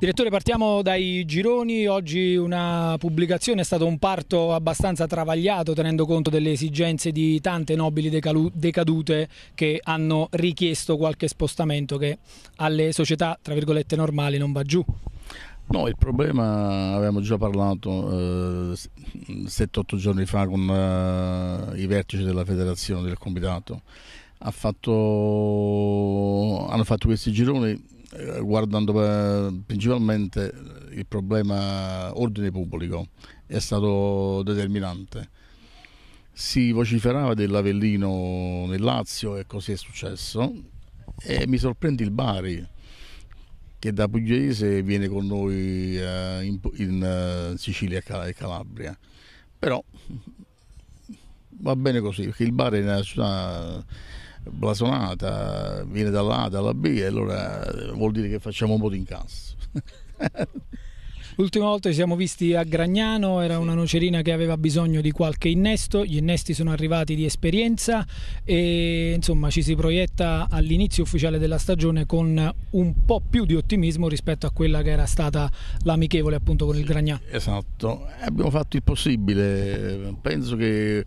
Direttore, partiamo dai gironi. Oggi una pubblicazione è stato un parto abbastanza travagliato, tenendo conto delle esigenze di tante nobili decadute che hanno richiesto qualche spostamento che alle società, tra virgolette, normali non va giù. No, il problema avevamo già parlato eh, 7-8 giorni fa con eh, i vertici della federazione, del comitato. Ha fatto, hanno fatto questi gironi eh, guardando eh, principalmente il problema ordine pubblico, è stato determinante. Si vociferava dell'Avellino nel Lazio e così è successo e mi sorprende il Bari che da pugliese viene con noi eh, in, Sicilia e Calabria. Però va bene così, perché il Bari è una città blasonata, viene dall'A, dalla B, e allora vuol dire che facciamo un po' di incasso. L'ultima volta ci siamo visti a Gragnano, era sì. una nocerina che aveva bisogno di qualche innesto, gli innesti sono arrivati di esperienza e insomma ci si proietta all'inizio ufficiale della stagione con un po' più di ottimismo rispetto a quella che era stata l'amichevole appunto con sì, il Gragnano. Esatto, abbiamo fatto il possibile, penso che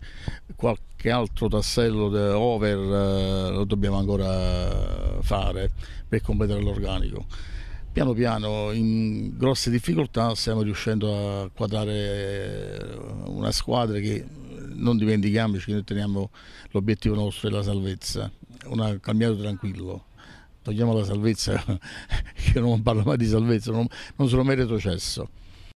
qualche altro tassello over eh, lo dobbiamo ancora fare per completare l'organico. Piano piano, in grosse difficoltà, stiamo riuscendo a quadrare eh, una squadra che non dimentichiamoci che noi teniamo l'obiettivo nostro è la salvezza, un cambiato tranquillo. Togliamo la salvezza, che non parlo mai di salvezza, non, non sono mai retrocesso.